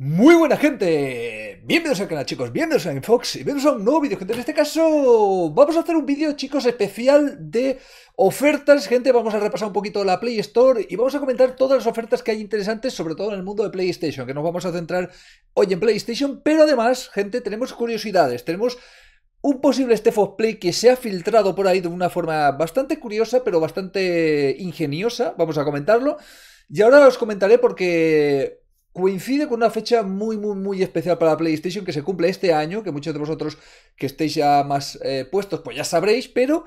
Muy buena gente, bienvenidos al canal chicos, bienvenidos a Infox y bienvenidos a un nuevo vídeo gente, en este caso vamos a hacer un vídeo chicos especial de ofertas gente, vamos a repasar un poquito la Play Store y vamos a comentar todas las ofertas que hay interesantes sobre todo en el mundo de PlayStation, que nos vamos a centrar hoy en PlayStation, pero además gente tenemos curiosidades, tenemos un posible Steph of Play que se ha filtrado por ahí de una forma bastante curiosa pero bastante ingeniosa, vamos a comentarlo y ahora os comentaré porque coincide con una fecha muy, muy, muy especial para la PlayStation que se cumple este año, que muchos de vosotros que estéis ya más eh, puestos, pues ya sabréis, pero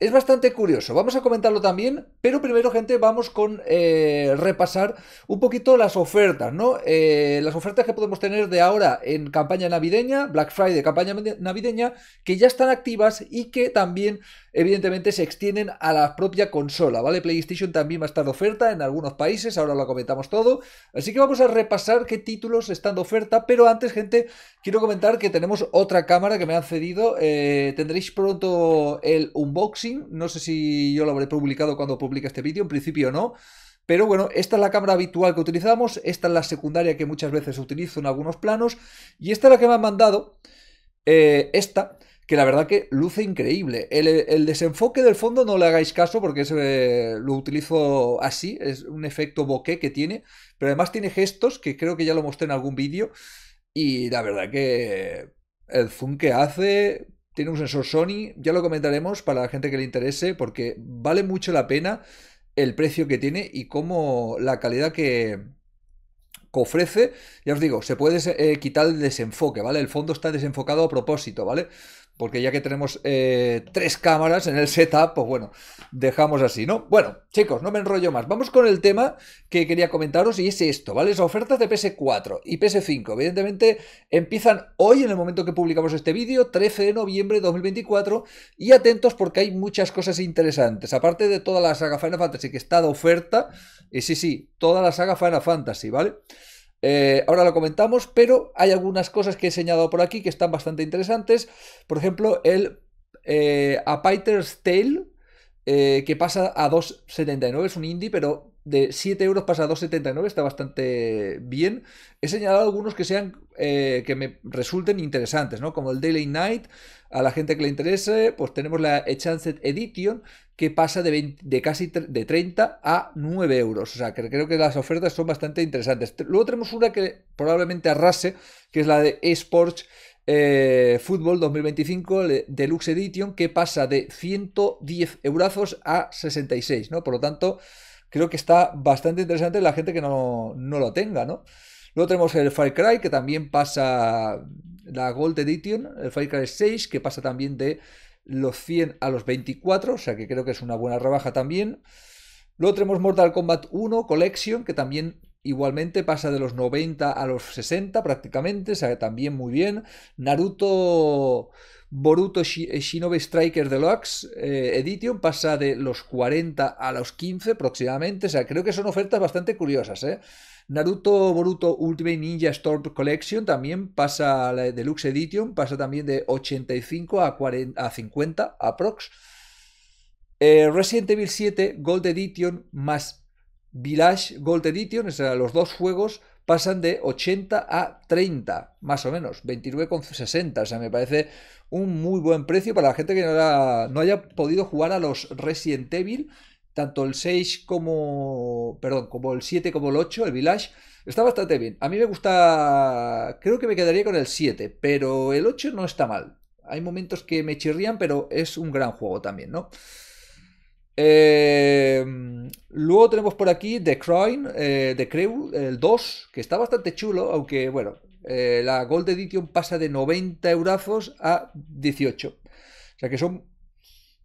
es bastante curioso, vamos a comentarlo también, pero primero gente vamos con eh, repasar un poquito las ofertas, ¿no? Eh, las ofertas que podemos tener de ahora en campaña navideña, Black Friday, campaña navideña, que ya están activas y que también evidentemente se extienden a la propia consola, ¿vale? PlayStation también va a estar de oferta en algunos países, ahora lo comentamos todo, así que vamos a repasar qué títulos están de oferta, pero antes gente, quiero comentar que tenemos otra cámara que me han cedido, eh, tendréis pronto el unboxing no sé si yo lo habré publicado cuando publique este vídeo, en principio no. Pero bueno, esta es la cámara habitual que utilizamos, esta es la secundaria que muchas veces utilizo en algunos planos, y esta es la que me han mandado, eh, esta, que la verdad que luce increíble. El, desenfoque del fondo no le hagáis caso porque eh, lo utilizo así, es un efecto bokeh que tiene, pero además tiene gestos que creo que ya lo mostré en algún vídeo y la verdad que el zoom que hace tiene un sensor Sony, ya lo comentaremos para la gente que le interese, porque vale mucho la pena el precio que tiene y como la calidad que, ofrece. Ya os digo, se puede eh, quitar el desenfoque, ¿vale? El fondo está desenfocado a propósito, ¿vale? porque ya que tenemos eh, tres cámaras en el setup, pues bueno, dejamos así, ¿no? Bueno, chicos, no me enrollo más. Vamos con el tema que quería comentaros y es esto, ¿vale? Las ofertas de PS4 y PS5, evidentemente, empiezan hoy, en el momento que publicamos este vídeo, 13 de noviembre de 2024, y atentos porque hay muchas cosas interesantes. Aparte de toda la saga Final Fantasy que está de oferta, y eh, sí, sí, toda la saga Final Fantasy, ¿vale? vale eh, ahora lo comentamos, pero hay algunas cosas que he señalado por aquí que están bastante interesantes. Por ejemplo, el eh, A Tale, eh, que pasa a 2,79, es un indie, pero de 7 euros pasa a 2,79, está bastante bien. He señalado algunos que sean eh, que me resulten interesantes, ¿no? Como el Daily Night, a la gente que le interese, pues tenemos la chance Edition, que pasa de, de casi de 30 a 9 euros. O sea, que creo que las ofertas son bastante interesantes. Luego tenemos una que probablemente arrase, que es la de Esports eh, Fútbol 2025 Deluxe Edition que pasa de 110 eurazos a 66, ¿no? Por lo tanto, creo que está bastante interesante la gente que no, lo tenga, ¿no? Luego tenemos el Far Cry que también pasa la Gold Edition, el Far Cry 6 que pasa también de los 100 a los 24, o sea que creo que es una buena rebaja también. Luego tenemos Mortal Kombat 1 Collection, que también Igualmente pasa de los 90 a los 60 prácticamente, O sea, también muy bien. Naruto Boruto eh, Shinobi Striker Deluxe eh, Edition pasa de los 40 a los 15 aproximadamente. O sea, creo que son ofertas bastante curiosas, ¿eh? Naruto Boruto Ultimate Ninja Storm Collection también pasa a la Deluxe Edition, pasa también de 85 a, 40, a 50 aprox. Eh, Resident Evil 7 Gold Edition más Village Gold Edition, o sea, los dos juegos pasan de 80 a 30, más o menos, 29,60. O sea, me parece un muy buen precio para la gente que no, no haya podido jugar a los Resident Evil, tanto el 6 como, perdón, como el 7 como el 8, el Village. Está bastante bien. A mí me gusta, creo que me quedaría con el 7, pero el 8 no está mal. Hay momentos que me chirrían, pero es un gran juego también, ¿no? Eh, luego tenemos por aquí The Crown, eh, The Crew, el 2, que está bastante chulo, aunque bueno, eh, la Gold Edition pasa de 90 eurazos a 18. O sea que son,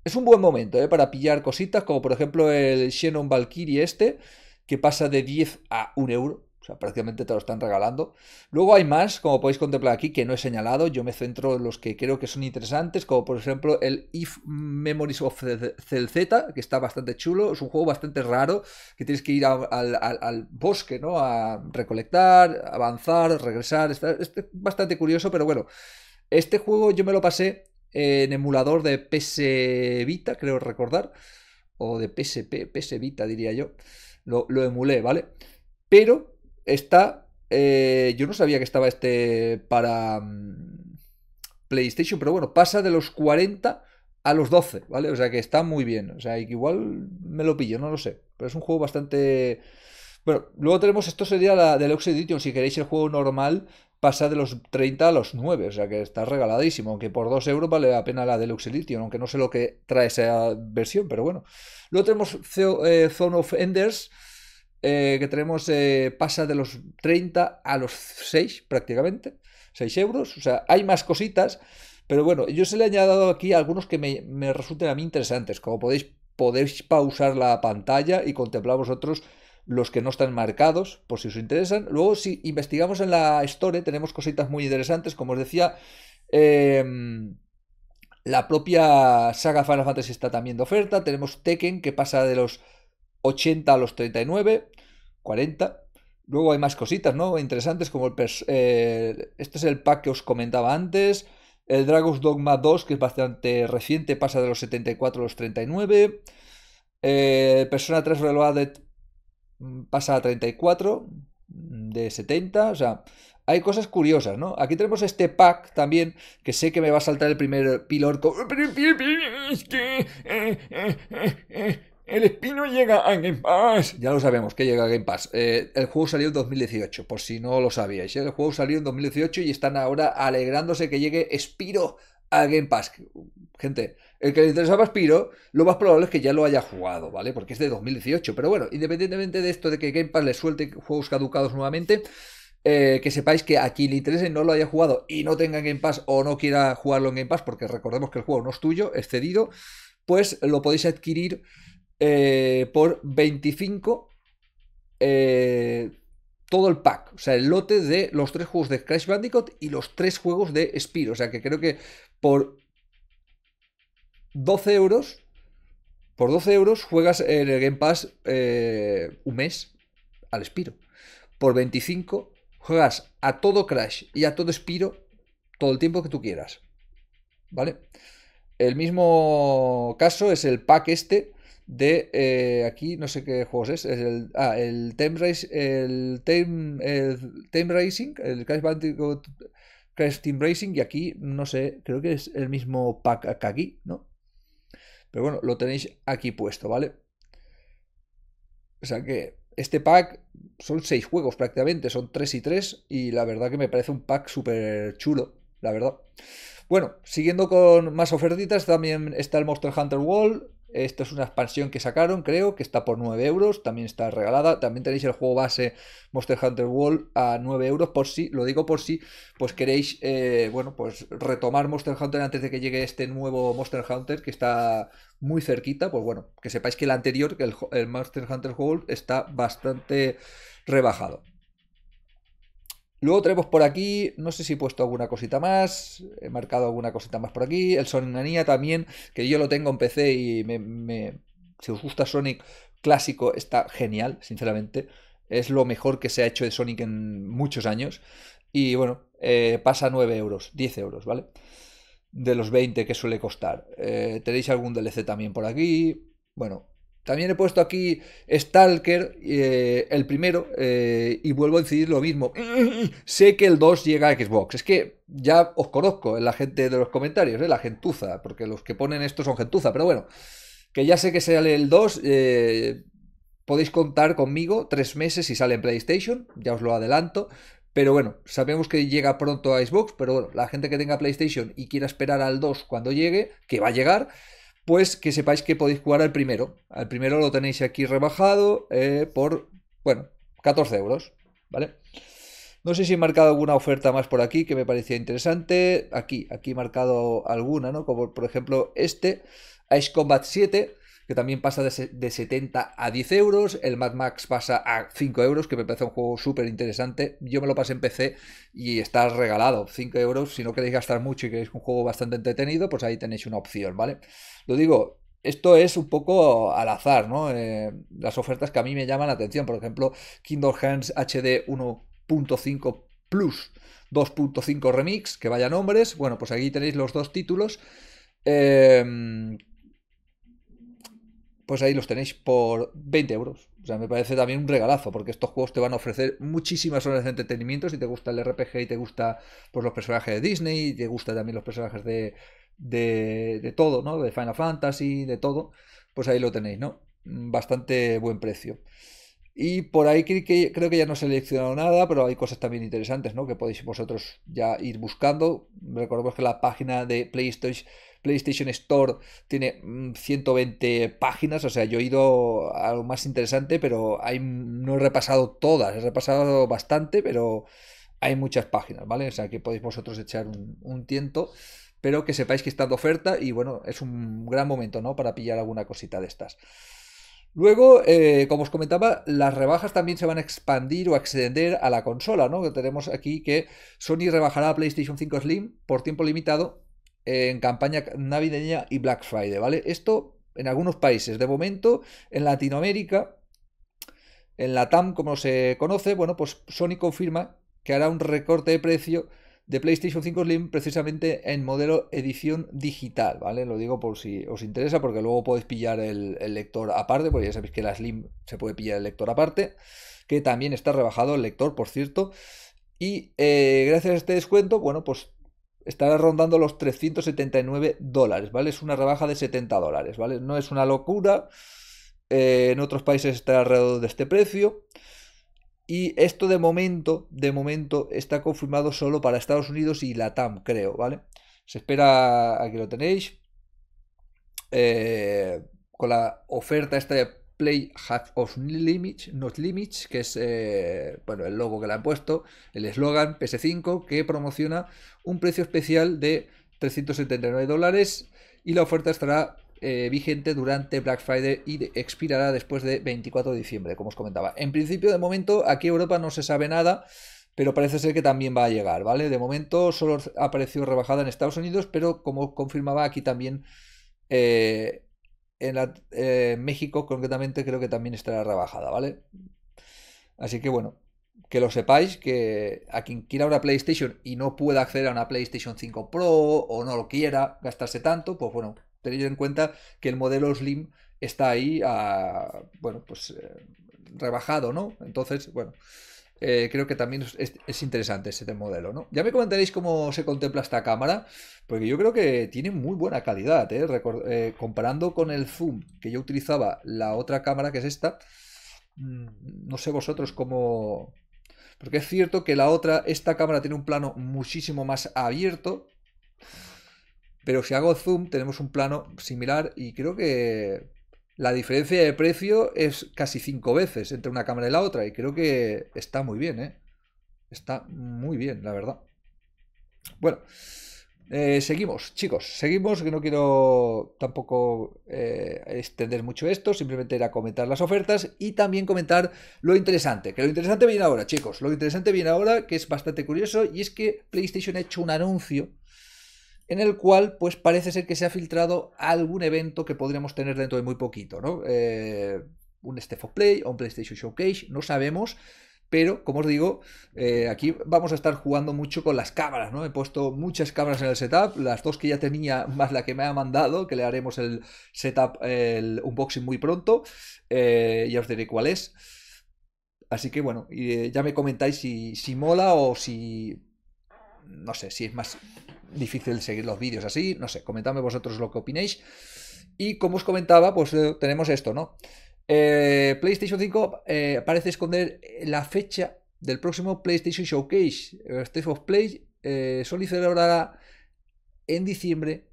es un buen momento para pillar cositas, como por ejemplo el Xenon Valkyrie este, que pasa de 10 a 1 euro. O sea, prácticamente te lo están regalando. Luego hay más, como podéis contemplar aquí, que no he señalado. Yo me centro en los que creo que son interesantes, como por ejemplo el If Memories of celzeta, Z, que está bastante chulo. Es un juego bastante raro, que tienes que ir al, bosque, ¿no? A recolectar, avanzar, regresar. es bastante curioso, pero bueno. Este juego yo me lo pasé en emulador de PS Vita, creo recordar. O de PSP, PS Vita diría yo. Lo, lo emulé, ¿vale? Pero Está. Eh, yo no sabía que estaba este para mm, PlayStation, pero bueno, pasa de los 40 a los 12, ¿vale? O sea que está muy bien. O sea, igual me lo pillo, no lo sé. Pero es un juego bastante. Bueno, luego tenemos, esto sería la Deluxe Edition, si queréis el juego normal pasa de los 30 a los 9, o sea que está regaladísimo, aunque por 2 euros vale la pena la Deluxe Edition, aunque no sé lo que trae esa versión, pero bueno. Luego tenemos eh, Zone of Enders, eh, que tenemos eh, pasa de los 30 a los 6 prácticamente, 6 euros, o sea, hay más cositas, pero bueno, yo se le he añadido aquí algunos que me, resulten a mí interesantes, como podéis, podéis pausar la pantalla y contemplar vosotros los que no están marcados, por si os interesan. Luego, si investigamos en la Store, tenemos cositas muy interesantes, como os decía, em, la propia saga Final Fantasy está también de oferta, tenemos Tekken que pasa de los 80 a los 39. 40. Luego hay más cositas, ¿no? Interesantes como el... Eh, este es el pack que os comentaba antes. El Dragos Dogma 2, que es bastante reciente, pasa de los 74 a los 39. Eh, Persona 3 Reloaded mm, pasa a 34 mm, de 70. O sea, hay cosas curiosas, ¿no? Aquí tenemos este pack también, que sé que me va a saltar el primer eh, eh. eh el Espino llega a Game Pass. Ya lo sabemos que llega a Game Pass. Eh, el juego salió en 2018, por si no lo sabíais. El juego salió en 2018 y están ahora alegrándose que llegue Spiro a Game Pass. Gente, el que le interesaba Spiro, lo más probable es que ya lo haya jugado, ¿vale? Porque es de 2018. Pero bueno, independientemente de esto de que Game Pass le suelte juegos caducados nuevamente, eh, que sepáis que a quien le interese no lo haya jugado y no tenga Game Pass o no quiera jugarlo en Game Pass, porque recordemos que el juego no es tuyo, es cedido, pues lo podéis adquirir eh, por 25 eh, todo el pack, o sea, el lote de los tres juegos de Crash Bandicoot y los tres juegos de Spiro. O sea, que creo que por 12 euros, por 12 euros juegas en el Game Pass eh, un mes al Spiro. Por 25 juegas a todo Crash y a todo Spiro todo el tiempo que tú quieras. ¿Vale? El mismo caso es el pack este de eh, aquí, no sé qué juegos es, el, ah, el Time el Time, Racing, el Crash Bandicoot Team Racing y aquí, no sé, creo que es el mismo pack que aquí, ¿no? Pero bueno, lo tenéis aquí puesto, ¿vale? O sea que este pack son seis juegos prácticamente, son tres y tres y la verdad que me parece un pack súper chulo, la verdad. Bueno, siguiendo con más ofertitas, también está el Monster Hunter World, esta es una expansión que sacaron, creo, que está por 9 euros, también está regalada. También tenéis el juego base Monster Hunter World a 9 euros, por si, lo digo por si, pues queréis, eh, bueno, pues retomar Monster Hunter antes de que llegue este nuevo Monster Hunter que está muy cerquita. Pues bueno, que sepáis que el anterior, que el, el Monster Hunter World, está bastante rebajado. Luego tenemos por aquí, no sé si he puesto alguna cosita más, he marcado alguna cosita más por aquí. El Mania también, que yo lo tengo en PC y me, si os gusta Sonic clásico, está genial, sinceramente. Es lo mejor que se ha hecho de Sonic en muchos años. Y bueno, eh, pasa 9 euros, 10 euros, ¿vale? De los 20 que suele costar. Eh, Tenéis algún DLC también por aquí. Bueno, también he puesto aquí Stalker, eh, el primero, eh, y vuelvo a incidir lo mismo. sé que el 2 llega a Xbox. Es que ya os conozco, la gente de los comentarios, eh, la gentuza, porque los que ponen esto son gentuza, pero bueno, que ya sé que sale el 2. podéis contar conmigo tres meses si sale en PlayStation, ya os lo adelanto. Pero bueno, sabemos que llega pronto a Xbox, pero bueno, la gente que tenga PlayStation y quiera esperar al 2 cuando llegue, que va a llegar pues que sepáis que podéis jugar al primero. Al primero lo tenéis aquí rebajado eh, por, bueno, 14 euros, ¿vale? No sé si he marcado alguna oferta más por aquí que me parecía interesante. Aquí, aquí he marcado alguna, ¿no? Como por ejemplo este, Ice Combat 7, también pasa de, 70 a 10 euros. El Mad Max pasa a 5 euros, que me parece un juego súper interesante. Yo me lo pasé en PC y está regalado. 5 euros, si no queréis gastar mucho y queréis un juego bastante entretenido, pues ahí tenéis una opción, ¿vale? Lo digo, esto es un poco al azar, ¿no? Eh, las ofertas que a mí me llaman la atención. Por ejemplo, Kindle Hands HD 1.5 Plus 2.5 Remix, que vaya nombres. Bueno, pues aquí tenéis los dos títulos. Eh, pues ahí los tenéis por 20 euros. O sea, me parece también un regalazo, porque estos juegos te van a ofrecer muchísimas horas de entretenimiento. Si te gusta el RPG y te gusta pues, los personajes de Disney, te gustan también los personajes de, todo, ¿no? De Final Fantasy, de todo, pues ahí lo tenéis, ¿no? Bastante buen precio. Y por ahí creo que ya no he seleccionado nada, pero hay cosas también interesantes, ¿no? Que podéis vosotros ya ir buscando. Recordemos que la página de PlayStation PlayStation Store tiene 120 mm, páginas, o sea, yo he ido a lo más interesante, pero no he repasado todas, he repasado bastante, pero hay muchas páginas, ¿vale? O sea, que podéis vosotros echar un, tiento pero que sepáis que está de oferta y bueno, es un gran momento, ¿no? Para pillar alguna cosita de estas. Luego, eh, como os comentaba, las rebajas también se van a expandir o extender a la consola, ¿no? Que tenemos aquí que Sony rebajará a PlayStation 5 Slim por tiempo limitado en campaña navideña y Black Friday, ¿vale? Esto en algunos países. De momento, en Latinoamérica, en la TAM, como se conoce, bueno, pues Sony confirma que hará un recorte de precio de PlayStation 5 Slim precisamente en modelo edición digital, ¿vale? Lo digo por si os interesa, porque luego podéis pillar el, lector aparte, porque ya sabéis que la Slim se puede pillar el lector aparte, que también está rebajado el lector, por cierto. Y eh, gracias a este descuento, bueno, pues estará rondando los 379 dólares, ¿vale? Es una rebaja de 70 dólares, ¿vale? No es una locura. Eh, en otros países está alrededor de este precio. Y esto de momento, de momento, está confirmado solo para Estados Unidos y Latam, creo, ¿vale? Se espera, aquí lo tenéis, eh, con la oferta esta de Play Hat of Limits, Not Limits, que es eh, bueno, el logo que le han puesto, el eslogan PS5, que promociona un precio especial de 379 dólares y la oferta estará eh, vigente durante Black Friday y expirará después de 24 de diciembre, como os comentaba. En principio, de momento, aquí en Europa no se sabe nada, pero parece ser que también va a llegar, ¿vale? De momento solo apareció rebajada en Estados Unidos, pero como confirmaba aquí también... Eh, en la, eh, México concretamente creo que también estará rebajada, ¿vale? Así que bueno, que lo sepáis, que a quien quiera una PlayStation y no pueda acceder a una PlayStation 5 Pro o no lo quiera gastarse tanto, pues bueno, tenéis en cuenta que el modelo Slim está ahí, ah, bueno, pues eh, rebajado, ¿no? Entonces, bueno. Eh, creo que también es, interesante este modelo, ¿no? Ya me comentaréis cómo se contempla esta cámara, porque yo creo que tiene muy buena calidad, ¿eh? Eh, comparando con el zoom que yo utilizaba, la otra cámara que es esta, mm, no sé vosotros cómo... Porque es cierto que la otra, esta cámara tiene un plano muchísimo más abierto, pero si hago zoom tenemos un plano similar y creo que la diferencia de precio es casi cinco veces entre una cámara y la otra. Y creo que está muy bien, ¿eh? Está muy bien, la verdad. Bueno, eh, seguimos, chicos. Seguimos, que no quiero tampoco eh, extender mucho esto. Simplemente era comentar las ofertas y también comentar lo interesante. Que lo interesante viene ahora, chicos. Lo interesante viene ahora, que es bastante curioso, y es que PlayStation ha hecho un anuncio en el cual pues parece ser que se ha filtrado algún evento que podríamos tener dentro de muy poquito, ¿no? Eh, un Steph of Play o un PlayStation Showcase, no sabemos, pero como os digo, eh, aquí vamos a estar jugando mucho con las cámaras, ¿no? He puesto muchas cámaras en el setup, las dos que ya tenía, más la que me ha mandado, que le haremos el setup, el unboxing muy pronto, eh, ya os diré cuál es. Así que bueno, ya me comentáis si, si mola o si no sé si es más difícil seguir los vídeos así, no sé, comentadme vosotros lo que opinéis. Y como os comentaba, pues eh, tenemos esto, ¿no? Eh, PlayStation 5 eh, parece esconder la fecha del próximo PlayStation Showcase. State of Play solo celebrará en diciembre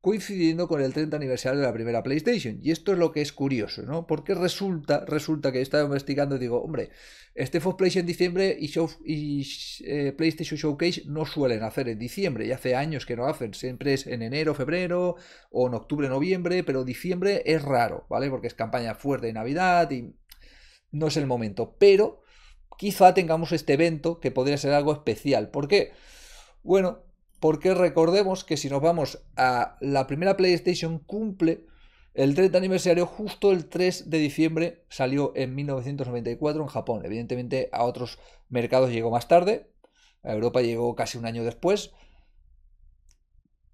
coincidiendo con el 30 aniversario de la primera PlayStation. Y esto es lo que es curioso, ¿no? Porque resulta, resulta que estaba investigando y digo, hombre, este Fox Play en diciembre y, show, eh, PlayStation Showcase no suelen hacer en diciembre, y hace años que no hacen, siempre es en enero, febrero o en octubre, noviembre, pero diciembre es raro, ¿vale? Porque es campaña fuerte de Navidad y no es el momento, pero quizá tengamos este evento que podría ser algo especial. ¿Por qué? Bueno, porque recordemos que si nos vamos a la primera PlayStation cumple el 30 aniversario justo el 3 de diciembre salió en 1994 en Japón. Evidentemente a otros mercados llegó más tarde, a Europa llegó casi un año después,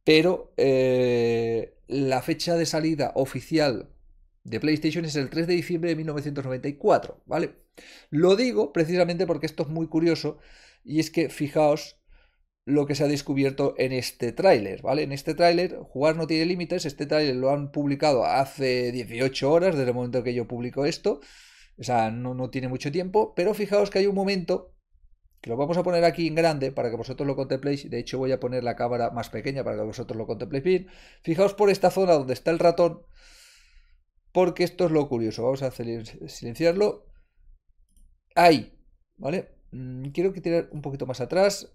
pero eh, la fecha de salida oficial de PlayStation es el 3 de diciembre de 1994, ¿vale? Lo digo precisamente porque esto es muy curioso y es que fijaos lo que se ha descubierto en este tráiler, ¿vale? En este tráiler, jugar no tiene límites, este tráiler lo han publicado hace 18 horas, desde el momento que yo publico esto, o sea, no, tiene mucho tiempo, pero fijaos que hay un momento que lo vamos a poner aquí en grande para que vosotros lo contempléis, de hecho voy a poner la cámara más pequeña para que vosotros lo contempléis bien, fijaos por esta zona donde está el ratón, porque esto es lo curioso, vamos a silenciarlo, ahí, ¿vale? Mm, quiero que tirar un poquito más atrás,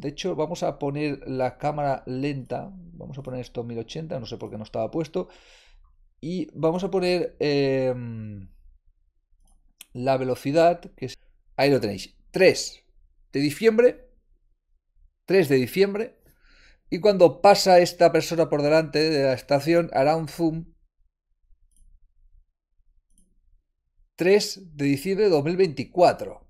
de hecho, vamos a poner la cámara lenta. Vamos a poner esto 1080, no sé por qué no estaba puesto. Y vamos a poner em, la velocidad, que Ahí lo tenéis. 3 de diciembre. 3 de diciembre. Y cuando pasa esta persona por delante de la estación, hará un zoom. 3 de diciembre de 2024.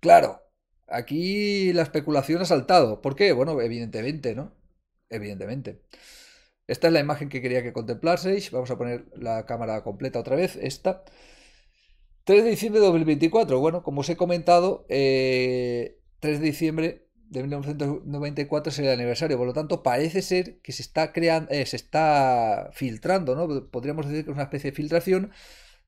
Claro, Aquí la especulación ha saltado. ¿Por qué? Bueno, evidentemente, ¿no? Evidentemente. Esta es la imagen que quería que contemplaseis. Vamos a poner la cámara completa otra vez. Esta. 3 de diciembre de 2024. Bueno, como os he comentado, 3 eh, de diciembre de 1994 es el aniversario. Por lo tanto, parece ser que se está, creando, eh, se está filtrando, ¿no? Podríamos decir que es una especie de filtración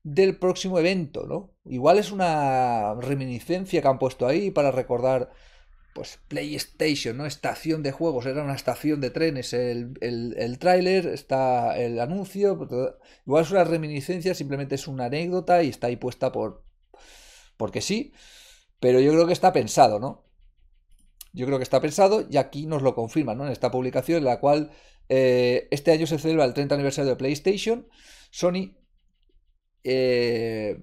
del próximo evento, ¿no? Igual es una reminiscencia que han puesto ahí para recordar, pues, PlayStation, ¿no? Estación de juegos, era una estación de trenes, el, tráiler, está el anuncio, pues, igual es una reminiscencia, simplemente es una anécdota y está ahí puesta por... porque sí, pero yo creo que está pensado, ¿no? Yo creo que está pensado y aquí nos lo confirman, ¿no? En esta publicación en la cual eh, este año se celebra el 30 aniversario de PlayStation, Sony eh,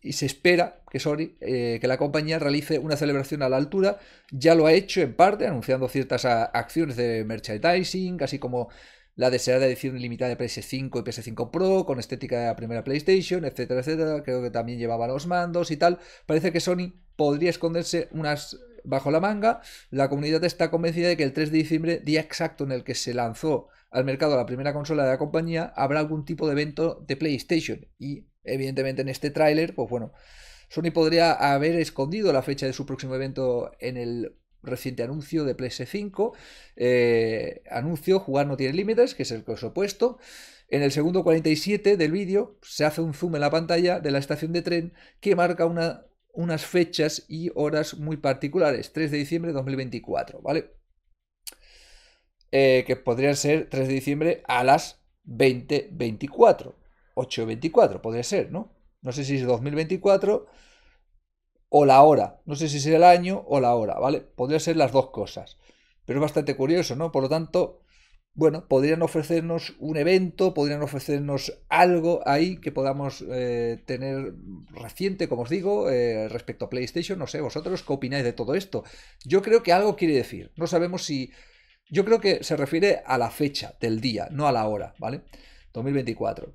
y se espera que Sony, eh, que la compañía realice una celebración a la altura. Ya lo ha hecho en parte, anunciando ciertas acciones de merchandising, así como la deseada edición limitada de PS5 y PS5 Pro, con estética de la primera PlayStation, etcétera, etcétera. Creo que también llevaba los mandos y tal. Parece que Sony podría esconderse unas bajo la manga. La comunidad está convencida de que el 3 de diciembre, día exacto en el que se lanzó al mercado la primera consola de la compañía, habrá algún tipo de evento de PlayStation. Y evidentemente en este tráiler, pues bueno, Sony podría haber escondido la fecha de su próximo evento en el reciente anuncio de PS5. Eh, anuncio, jugar no tiene límites, que es el que os En el segundo 47 del vídeo se hace un zoom en la pantalla de la estación de tren que marca unas fechas y horas muy particulares, 3 de diciembre de 2024, ¿vale? Eh, que podrían ser 3 de diciembre a las 20.24. 8.24 podría ser, ¿no? No sé si es 2024 o la hora. No sé si es el año o la hora, ¿vale? Podría ser las dos cosas. Pero es bastante curioso, ¿no? Por lo tanto, bueno, podrían ofrecernos un evento, podrían ofrecernos algo ahí que podamos eh, tener reciente, como os digo, eh, respecto a PlayStation. No sé, vosotros, ¿qué opináis de todo esto? Yo creo que algo quiere decir. No sabemos si yo creo que se refiere a la fecha del día, no a la hora, ¿vale? 2024.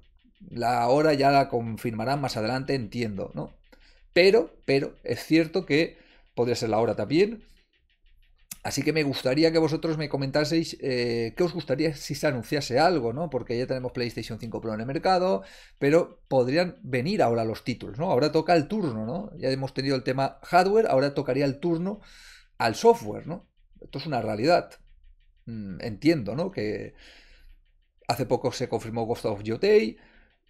La hora ya la confirmarán más adelante, entiendo, ¿no? Pero, pero, es cierto que podría ser la hora también. Así que me gustaría que vosotros me comentaseis eh, qué os gustaría si se anunciase algo, ¿no? Porque ya tenemos PlayStation 5 Pro en el mercado, pero podrían venir ahora los títulos, ¿no? Ahora toca el turno, ¿no? Ya hemos tenido el tema hardware, ahora tocaría el turno al software, ¿no? Esto es una realidad. Mm, entiendo, ¿no? Que hace poco se confirmó Ghost of Yotei.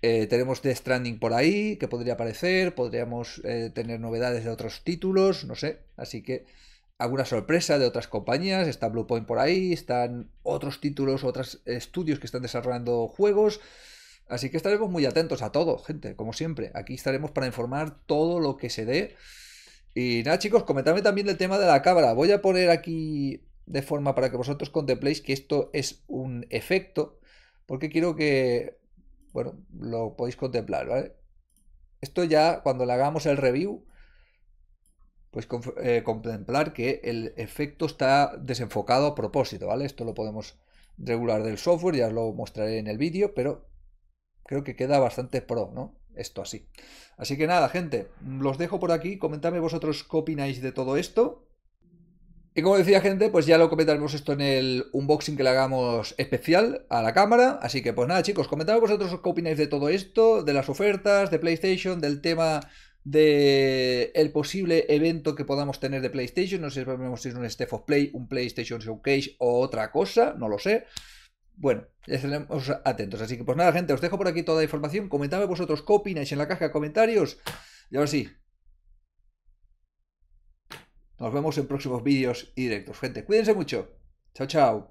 Eh, tenemos Death Stranding por ahí, que podría aparecer, podríamos eh, tener novedades de otros títulos, no sé. Así que alguna sorpresa de otras compañías, está Bluepoint por ahí, están otros títulos, otros estudios que están desarrollando juegos. Así que estaremos muy atentos a todo, gente, como siempre. Aquí estaremos para informar todo lo que se dé. Y nada, chicos, comentadme también el tema de la cámara. Voy a poner aquí de forma para que vosotros contempléis que esto es un efecto, porque quiero que, bueno, lo podéis contemplar, ¿vale? Esto ya cuando le hagamos el review, pues eh, contemplar que el efecto está desenfocado a propósito, ¿vale? Esto lo podemos regular del software, ya os lo mostraré en el vídeo, pero creo que queda bastante pro, ¿no? Esto así. Así que nada, gente, los dejo por aquí, comentadme vosotros qué opináis de todo esto y como decía gente, pues ya lo comentaremos esto en el unboxing que le hagamos especial a la cámara. Así que pues nada chicos, comentadme vosotros qué opináis de todo esto, de las ofertas, de PlayStation, del tema de el posible evento que podamos tener de PlayStation. No sé si es un Step of Play, un PlayStation Showcase o otra cosa, no lo sé. Bueno, estaremos atentos. Así que pues nada gente, os dejo por aquí toda la información. Comentadme vosotros qué opináis en la caja de comentarios. Y ahora sí, nos vemos en próximos vídeos y directos. Gente, cuídense mucho. Chao, chao.